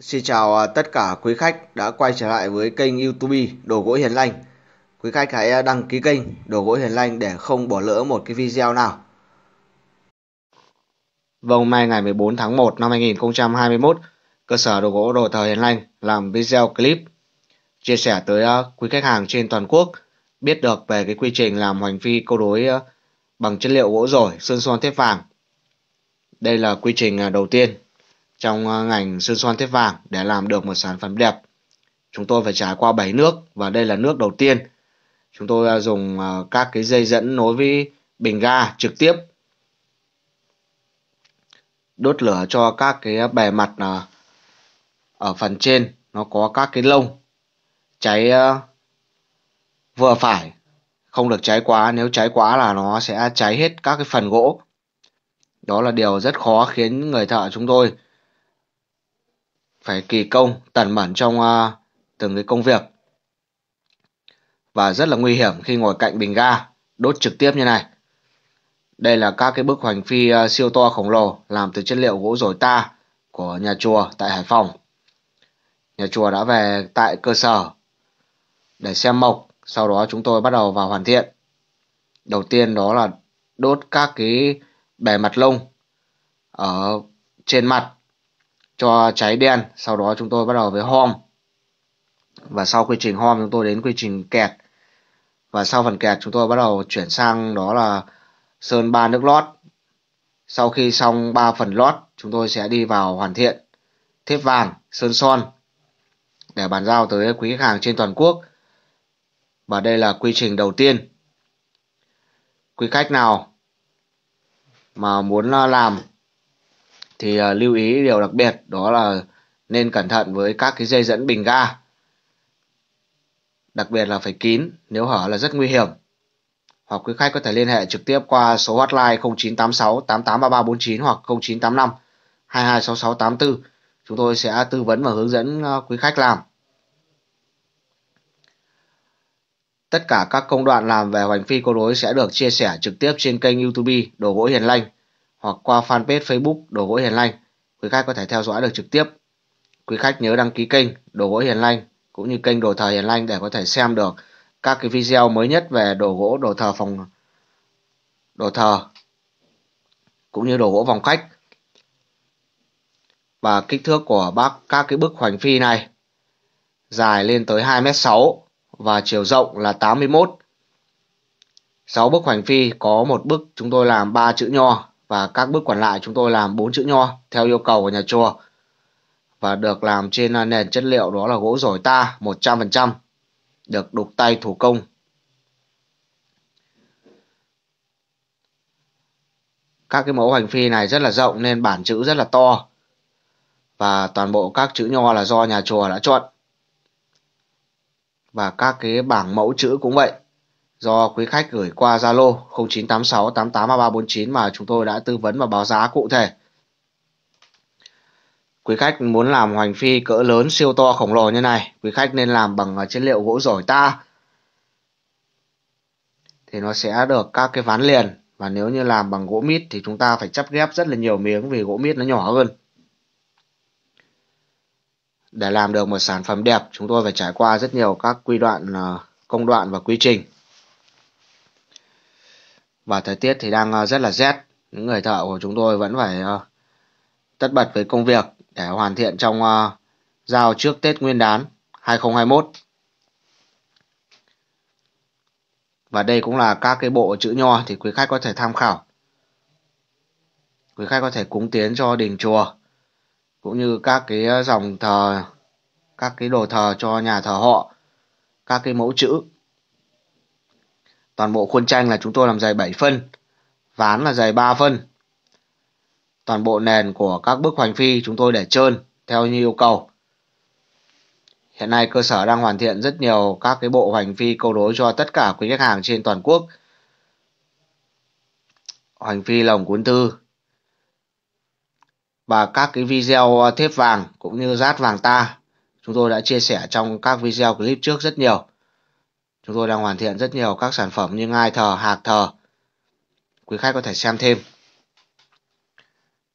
Xin chào à, tất cả quý khách đã quay trở lại với kênh YouTube Đồ gỗ Hiền Lành. Quý khách hãy à, đăng ký kênh Đồ gỗ Hiền Lành để không bỏ lỡ một cái video nào. Vào hôm ngày 14 tháng 1 năm 2021, cơ sở đồ gỗ Đồ thờ Hiền Lành làm video clip chia sẻ tới à, quý khách hàng trên toàn quốc biết được về cái quy trình làm hoành phi câu đối bằng chất liệu gỗ rồi sơn son thép vàng. Đây là quy trình đầu tiên trong ờ, ngành sơn son thép vàng để làm được một sản phẩm đẹp. Chúng tôi phải trải qua 7 nước và đây là nước đầu tiên. Chúng tôi ờ, dùng ờ, các cái dây dẫn nối với bình ga trực tiếp đốt lửa cho các cái bề mặt ở phần trên nó có các cái lông cháy vừa phải không được cháy quá nếu cháy quá là nó sẽ cháy hết các cái phần gỗ đó là điều rất khó khiến người thợ chúng tôi phải kỳ công tần mẩn trong uh, từng cái công việc và rất là nguy hiểm khi ngồi cạnh bình ga đốt trực tiếp như này đây là các cái bức hoành phi uh, siêu to khổng lồ làm từ chất liệu gỗ rổi ta của nhà chùa tại Hải Phòng nhà chùa đã về tại cơ sở để xem mộc sau đó chúng tôi bắt đầu vào hoàn thiện đầu tiên đó là đốt các cái bề mặt lông ở trên mặt cho cháy đen sau đó chúng tôi bắt đầu với hom và sau quy trình hom chúng tôi đến quy trình kẹt và sau phần kẹt chúng tôi bắt đầu chuyển sang đó là sơn ba nước lót sau khi xong 3 phần lót chúng tôi sẽ đi vào hoàn thiện thép vàng sơn son để bàn giao tới quý khách hàng trên toàn quốc và đây là quy trình đầu tiên quý khách nào mà muốn à, làm thì à, lưu ý điều đặc biệt đó là nên cẩn thận với các cái dây dẫn bình ga đặc biệt là phải kín nếu hở là rất nguy hiểm hoặc quý khách có thể liên hệ trực tiếp qua số hotline 0986 883349 hoặc 0985 226684 chúng tôi sẽ tư vấn và hướng dẫn à, quý khách làm tất cả các công đoạn làm về hoành phi câu đối sẽ được chia sẻ trực tiếp trên kênh youtube đồ gỗ hiền lành hoặc qua fanpage Facebook Đồ Gỗ Hiền Lành. Quý khách có thể theo dõi được trực tiếp. Quý khách nhớ đăng ký kênh Đồ Gỗ Hiền Lành cũng như kênh Đồ Thờ Hiền Lành để có thể xem được các cái video mới nhất về đồ gỗ, đồ thờ phòng đồ thờ cũng như đồ gỗ phòng khách và kích thước của bác các cái bức hoành phi này dài lên tới 2m6 và chiều rộng là 81 6 bức hoành phi có một bức chúng tôi làm ba chữ nho và các bước còn lại chúng tôi làm bốn chữ nho theo yêu cầu của nhà chùa và được làm trên à, nền chất liệu đó là gỗ rổi ta 100% được đục tay thủ công các cái mẫu hành phi này rất là rộng nên bản chữ rất là to và toàn bộ các chữ nho là do nhà chùa đã chọn và các cái bảng mẫu chữ cũng vậy do quý khách gửi qua Zalo 0986883349 mà chúng tôi đã tư vấn và báo giá cụ thể. Quý khách muốn làm hoành phi cỡ lớn siêu to khổng lồ như này, quý khách nên làm bằng à, chất liệu gỗ giỏi ta. Thì nó sẽ được các cái ván liền và nếu như làm bằng gỗ mít thì chúng ta phải chắp ghép rất là nhiều miếng vì gỗ mít nó nhỏ hơn. Để làm được một sản phẩm đẹp, chúng tôi phải trải qua rất nhiều các quy đoạn à, công đoạn và quy trình và thời tiết thì đang ờ, rất là rét những người thợ của chúng tôi vẫn phải ờ, tất bật với công việc để hoàn thiện trong ờ, giao trước Tết Nguyên đán 2021 và đây cũng là các cái bộ chữ nho thì quý khách có thể tham khảo quý khách có thể cúng tiến cho đình chùa cũng như các cái dòng thờ các cái đồ thờ cho nhà thờ họ các cái mẫu chữ Toàn bộ khuôn tranh là chúng tôi làm dày 7 phân, ván là dày 3 phân. Toàn bộ nền của các bức hoành phi chúng tôi để trơn theo như yêu cầu. Hiện nay cơ sở đang hoàn thiện rất nhiều các cái bộ hoành phi câu đối cho tất cả quý khách hàng trên toàn quốc. Hoành phi lồng cuốn thư và các cái video thép vàng cũng như rát vàng ta chúng tôi đã chia sẻ trong các video clip trước rất nhiều. Chúng tôi đang hoàn thiện rất nhiều các sản phẩm như ngai thờ, hạc thờ. Quý khách có thể xem thêm.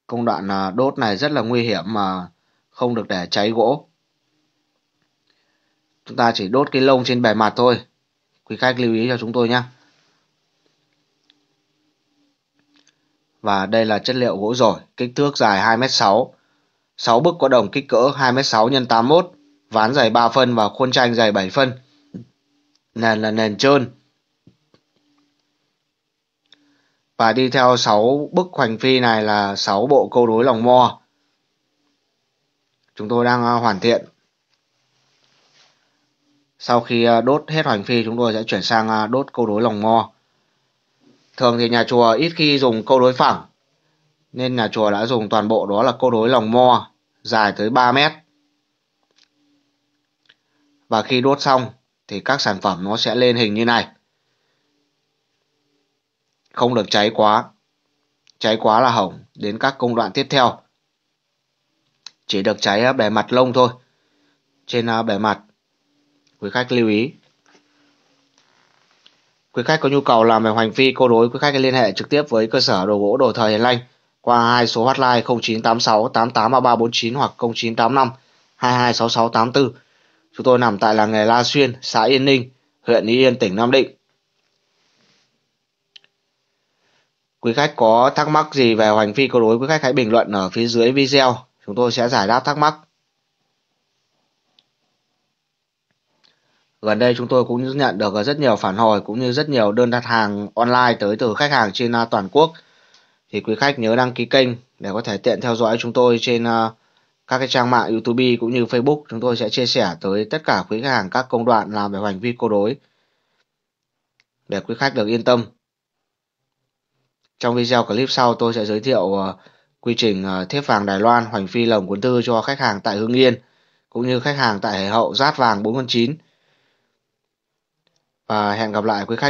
Công đoạn à, đốt này rất là nguy hiểm mà không được để cháy gỗ. Chúng ta chỉ đốt cái lông trên bề mặt thôi. Quý khách lưu ý cho chúng tôi nhé. Và đây là chất liệu gỗ rồi, kích thước dài 2m6. 6 bức có đồng kích cỡ 2m6 x 81, ván dày 3 phân và khuôn tranh dày 7 phân nền là nền trơn và đi theo 6 bức hoành phi này là 6 bộ câu đối lòng mo chúng tôi đang à, hoàn thiện sau khi à, đốt hết hoành phi chúng tôi sẽ chuyển sang à, đốt câu đối lòng mo thường thì nhà chùa ít khi dùng câu đối phẳng nên nhà chùa đã dùng toàn bộ đó là câu đối lòng mo dài tới 3 mét và khi đốt xong thì các sản phẩm nó sẽ lên hình như này không được cháy quá cháy quá là hỏng đến các công đoạn tiếp theo chỉ được cháy bề mặt lông thôi trên à, bề mặt quý khách lưu ý quý khách có nhu cầu làm về hoành phi cô đối quý khách liên hệ trực tiếp với cơ sở đồ gỗ đồ thời hiền lanh qua hai số hotline 0986 883349 hoặc 0985 226684 Chúng tôi nằm tại làng nghề La Xuyên, xã Yên Ninh, huyện Ý Yên, tỉnh Nam Định. Quý khách có thắc mắc gì về hoành phi câu đối, quý khách hãy bình luận ở phía dưới video. Chúng tôi sẽ giải đáp thắc mắc. Gần đây chúng tôi cũng nhận được rất nhiều phản hồi cũng như rất nhiều đơn đặt hàng online tới từ khách hàng trên à, toàn quốc. Thì quý khách nhớ đăng ký kênh để có thể tiện theo dõi chúng tôi trên uh, các cái trang mạng YouTube cũng như Facebook chúng tôi sẽ chia sẻ tới tất cả quý khách hàng các công đoạn làm về hành vi cô đối để quý khách được yên tâm. Trong video clip sau tôi sẽ giới thiệu ờ, quy trình ờ, thép vàng Đài Loan hoành phi lồng cuốn tư cho khách hàng tại Hưng Yên cũng như khách hàng tại Hải Hậu rát vàng 4 con 9. Và hẹn gặp lại quý khách